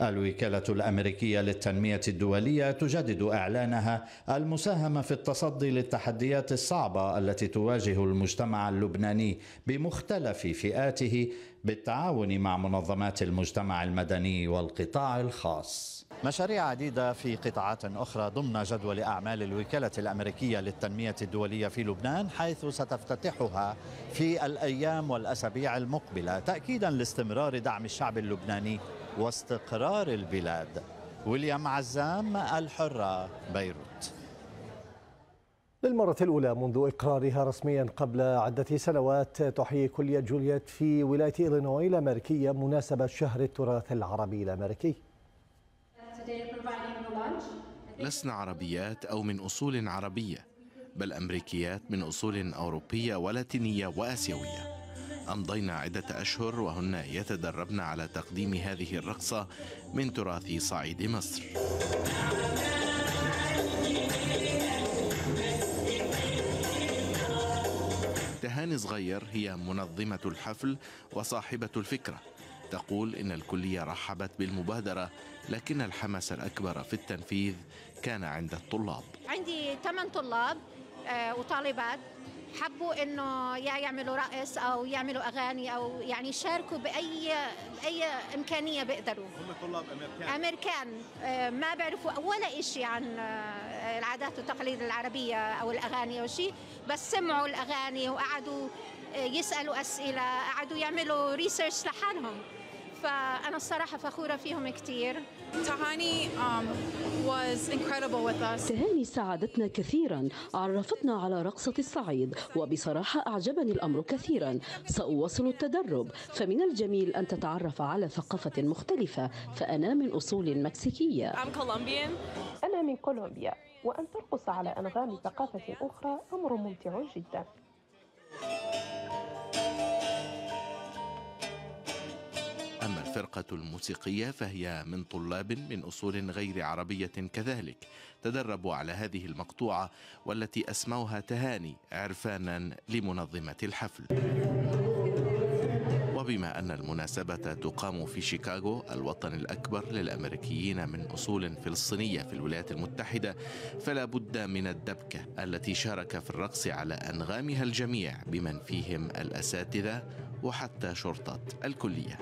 الوكالة الأمريكية للتنمية الدولية تجدد إعلانها المساهمة في التصدي للتحديات الصعبة التي تواجه المجتمع اللبناني بمختلف فئاته بالتعاون مع منظمات المجتمع المدني والقطاع الخاص مشاريع عديدة في قطاعات أخرى ضمن جدول أعمال الوكالة الأمريكية للتنمية الدولية في لبنان حيث ستفتتحها في الأيام والأسابيع المقبلة تأكيدا لاستمرار دعم الشعب اللبناني واستقرار البلاد ويليام عزام الحرة بيروت للمرة الأولى منذ إقرارها رسميا قبل عدة سنوات تحيي كلية جوليت في ولاية إلينوي الأمريكية مناسبة شهر التراث العربي الأمريكي لسنا عربيات أو من أصول عربية بل أمريكيات من أصول أوروبية ولاتينية وآسيوية أمضينا عدة أشهر وهن يتدربن على تقديم هذه الرقصة من تراث صعيد مصر تهاني صغير هي منظمة الحفل وصاحبة الفكرة تقول إن الكلية رحبت بالمبادرة لكن الحماس الأكبر في التنفيذ كان عند الطلاب عندي 8 طلاب آه، وطالبات حبوا انه يا يعملوا رقص او يعملوا اغاني او يعني يشاركوا باي باي امكانيه بيقدروا هم طلاب امريكان امريكان آه، ما بيعرفوا ولا شيء عن آه، العادات والتقاليد العربيه او الاغاني او شيء بس سمعوا الاغاني وقعدوا يسالوا اسئله قعدوا يعملوا ريسيرش لحالهم فأنا الصراحة فخورة فيهم كتير تهاني um, was incredible with us. تهاني ساعدتنا كثيرا عرفتنا على رقصة الصعيد وبصراحة أعجبني الأمر كثيرا سأواصل التدرب فمن الجميل أن تتعرف على ثقافة مختلفة فأنا من أصول مكسيكية I'm Colombian. أنا من كولومبيا وأن ترقص على أنغام ثقافة أخرى أمر ممتع جدا الفرقة الموسيقية فهي من طلاب من أصول غير عربية كذلك تدربوا على هذه المقطوعة والتي أسموها تهاني عرفانا لمنظمة الحفل وبما أن المناسبة تقام في شيكاغو الوطن الأكبر للأمريكيين من أصول فلسطينية في الولايات المتحدة فلا بد من الدبكة التي شارك في الرقص على أنغامها الجميع بمن فيهم الأساتذة وحتى شرطة الكلية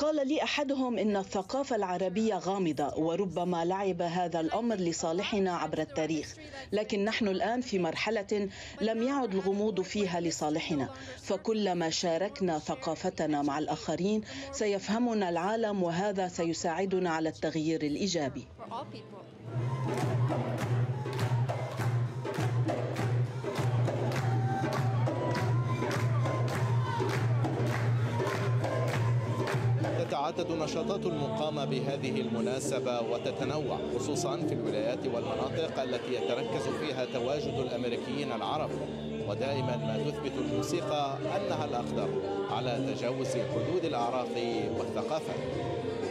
قال لي أحدهم إن الثقافة العربية غامضة وربما لعب هذا الأمر لصالحنا عبر التاريخ لكن نحن الآن في مرحلة لم يعد الغموض فيها لصالحنا فكلما شاركنا ثقافتنا مع الآخرين سيفهمنا العالم وهذا سيساعدنا على التغيير الإيجابي عدد نشاطات المقامة بهذه المناسبة وتتنوع خصوصا في الولايات والمناطق التي يتركز فيها تواجد الأمريكيين العرب ودائما ما تثبت الموسيقى أنها الأقدر على تجاوز حدود الأعراق والثقافة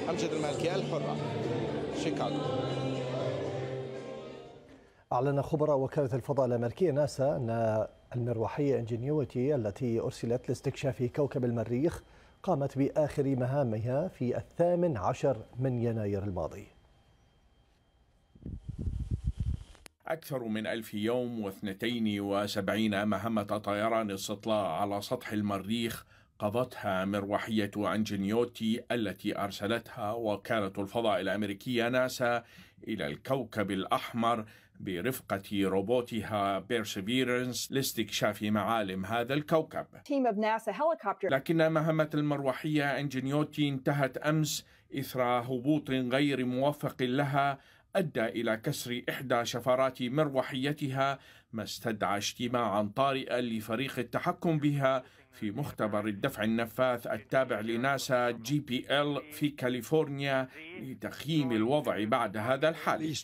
أمجد المالكي الحرة شيكاغو أعلن خبراء وكالة الفضاء الأمريكية ناسا أن المروحية انجينيوتي التي أرسلت لاستكشاف كوكب المريخ قامت بآخر مهامها في الثامن عشر من يناير الماضي أكثر من ألف يوم واثنتين وسبعين مهمة طيران استطلاع على سطح المريخ قضتها مروحية أنجنيوتي التي أرسلتها وكالة الفضاء الأمريكية ناسا إلى الكوكب الأحمر برفقة روبوتها بيرسيفيرنس لاستكشاف معالم هذا الكوكب لكن مهمة المروحية انجنيوتي انتهت أمس إثر هبوط غير موفق لها أدى إلى كسر إحدى شفرات مروحيتها ما استدعى اجتماعا طارئا لفريق التحكم بها في مختبر الدفع النفاث التابع لناسا جي بي ال في كاليفورنيا لتخييم الوضع بعد هذا الحادث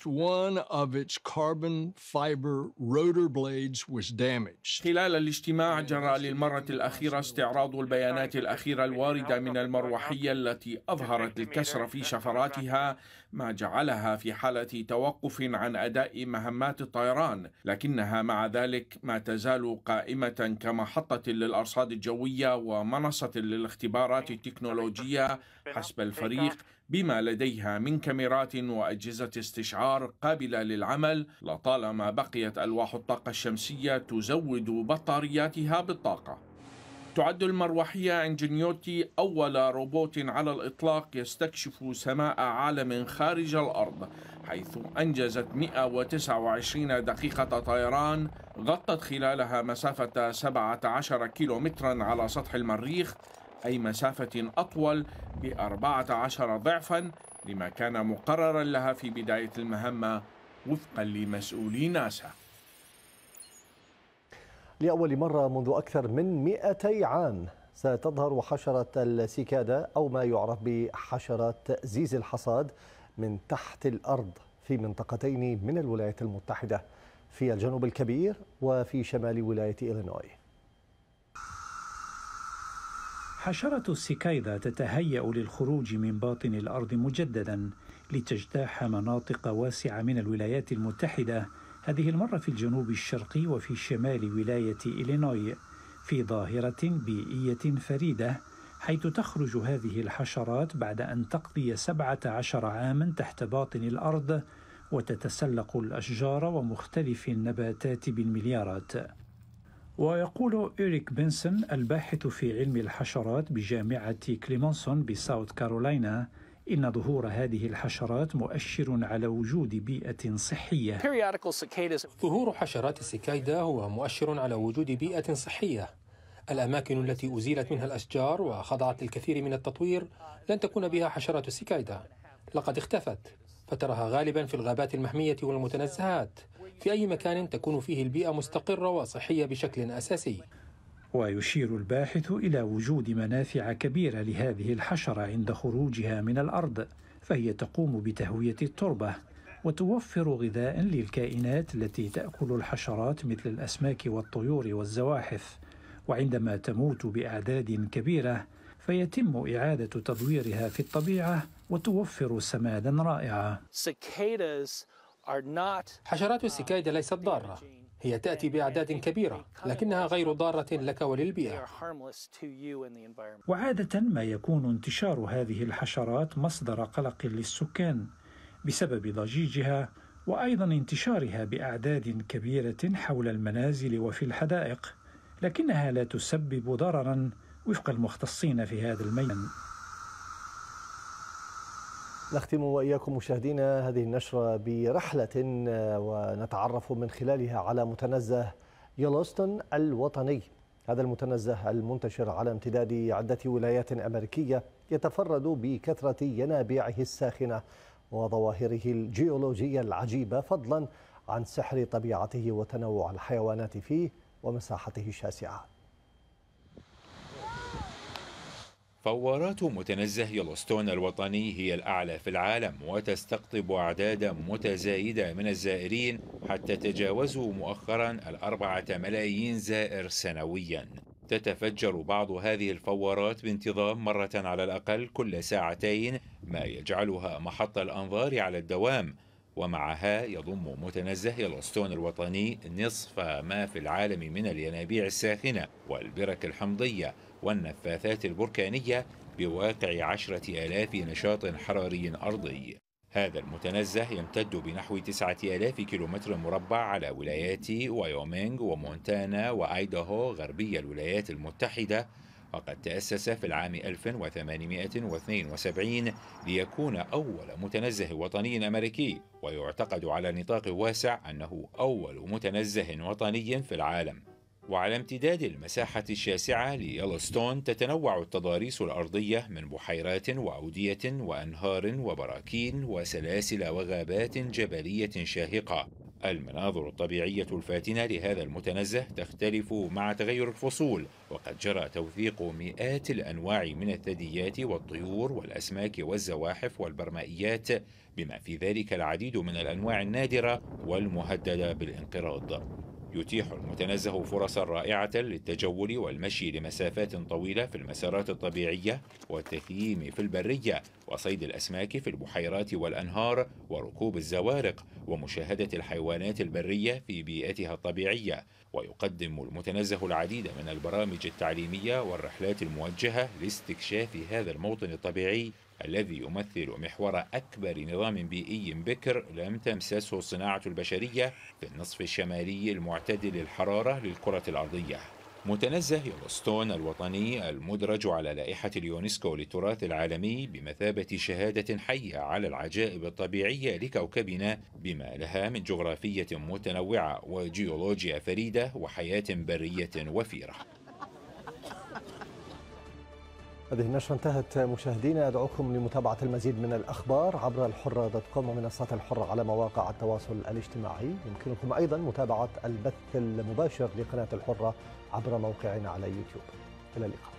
خلال الاجتماع جرى للمرة الأخيرة استعراض البيانات الأخيرة الواردة من المروحية التي أظهرت الكسر في شفراتها ما جعلها في حالة توقف عن أداء مهمات الطيران لكنها مع ذلك ما تزال قائمة كمحطة للأرصاد الجوية ومنصة للاختبارات التكنولوجية حسب الفريق بما لديها من كاميرات وأجهزة استشعار قابلة للعمل لطالما بقيت ألواح الطاقة الشمسية تزود بطارياتها بالطاقة تعد المروحية انجنيوتي أول روبوت على الإطلاق يستكشف سماء عالم خارج الأرض حيث أنجزت 129 دقيقة طيران غطت خلالها مسافة 17 كيلومترا على سطح المريخ أي مسافة أطول بأربعة عشر ضعفا لما كان مقررا لها في بداية المهمة وفقا لمسؤولي ناسا لأول مرة منذ أكثر من 200 عام ستظهر حشرة السيكادا أو ما يعرف بحشرة زيز الحصاد من تحت الأرض في منطقتين من الولايات المتحدة في الجنوب الكبير وفي شمال ولاية إلينوي حشرة السكايدا تتهيأ للخروج من باطن الأرض مجددا لتجتاح مناطق واسعة من الولايات المتحدة هذه المرة في الجنوب الشرقي وفي شمال ولاية إلينوي في ظاهرة بيئية فريدة حيث تخرج هذه الحشرات بعد أن تقضي 17 عاما تحت باطن الأرض وتتسلق الأشجار ومختلف النباتات بالمليارات ويقول إيريك بنسون الباحث في علم الحشرات بجامعة كليمونسون بساوث كارولاينا إن ظهور هذه الحشرات مؤشر على وجود بيئة صحية ظهور حشرات السكايدا هو مؤشر على وجود بيئة صحية الأماكن التي أزيلت منها الأشجار وخضعت للكثير من التطوير لن تكون بها حشرة السكايدا لقد اختفت فتراها غالبا في الغابات المحمية والمتنزهات في أي مكان تكون فيه البيئة مستقرة وصحية بشكل أساسي ويشير الباحث إلى وجود منافع كبيرة لهذه الحشرة عند خروجها من الأرض فهي تقوم بتهوية التربة وتوفر غذاء للكائنات التي تأكل الحشرات مثل الأسماك والطيور والزواحف وعندما تموت بأعداد كبيرة فيتم إعادة تدويرها في الطبيعة وتوفر سمادا رائعا حشرات uh, السكايدا ليست ضارة هي تأتي بأعداد كبيرة لكنها غير ضارة لك وللبيئة وعادة ما يكون انتشار هذه الحشرات مصدر قلق للسكان بسبب ضجيجها وأيضا انتشارها بأعداد كبيرة حول المنازل وفي الحدائق لكنها لا تسبب ضررا وفق المختصين في هذا الميدان نختم وإياكم مشاهدينا هذه النشرة برحلة آه، ونتعرف من خلالها على متنزه يلوستون الوطني هذا المتنزه المنتشر على امتداد عدة ولايات أمريكية يتفرد بكثرة ينابيعه الساخنة وظواهره الجيولوجية العجيبة فضلا عن سحر طبيعته وتنوع الحيوانات فيه ومساحته الشاسعه فوارات متنزه يلوستون الوطني هي الأعلى في العالم وتستقطب أعدادا متزايدة من الزائرين حتى تجاوزوا مؤخرا الأربعة ملايين زائر سنويا تتفجر بعض هذه الفوارات بانتظام مرة على الأقل كل ساعتين ما يجعلها محط الأنظار على الدوام ومعها يضم متنزه يلوستون الوطني نصف ما في العالم من الينابيع الساخنة والبرك الحمضية والنفاثات البركانية بواقع عشرة آلاف نشاط حراري أرضي هذا المتنزه يمتد بنحو 9000 كيلومتر مربع على ولايات وايومينغ ومونتانا وأيداهو غربي الولايات المتحدة وقد تأسس في العام 1872 ليكون أول متنزه وطني أمريكي ويعتقد على نطاق واسع أنه أول متنزه وطني في العالم وعلى امتداد المساحة الشاسعة ليلستون تتنوع التضاريس الأرضية من بحيرات وأودية وأنهار وبراكين وسلاسل وغابات جبلية شاهقة. المناظر الطبيعية الفاتنة لهذا المتنزه تختلف مع تغير الفصول، وقد جرى توثيق مئات الأنواع من الثدييات والطيور والأسماك والزواحف والبرمائيات، بما في ذلك العديد من الأنواع النادرة والمهددة بالانقراض. يتيح المتنزه فرصا رائعة للتجول والمشي لمسافات طويلة في المسارات الطبيعية والتثييم في البرية وصيد الأسماك في البحيرات والأنهار وركوب الزوارق ومشاهدة الحيوانات البرية في بيئتها الطبيعية ويقدم المتنزه العديد من البرامج التعليمية والرحلات الموجهة لاستكشاف هذا الموطن الطبيعي الذي يمثل محور أكبر نظام بيئي بكر لم تمسسه الصناعة البشرية في النصف الشمالي المعتدل الحرارة للكرة الأرضية متنزه يلوستون الوطني المدرج على لائحة اليونسكو للتراث العالمي بمثابة شهادة حية على العجائب الطبيعية لكوكبنا بما لها من جغرافية متنوعة وجيولوجيا فريدة وحياة برية وفيرة هذه النشرة انتهت مشاهدينا أدعوكم لمتابعة المزيد من الأخبار عبر الحرة دوت كوم ومنصات الحرة على مواقع التواصل الاجتماعي يمكنكم أيضا متابعة البث المباشر لقناة الحرة عبر موقعنا على يوتيوب إلى اللقاء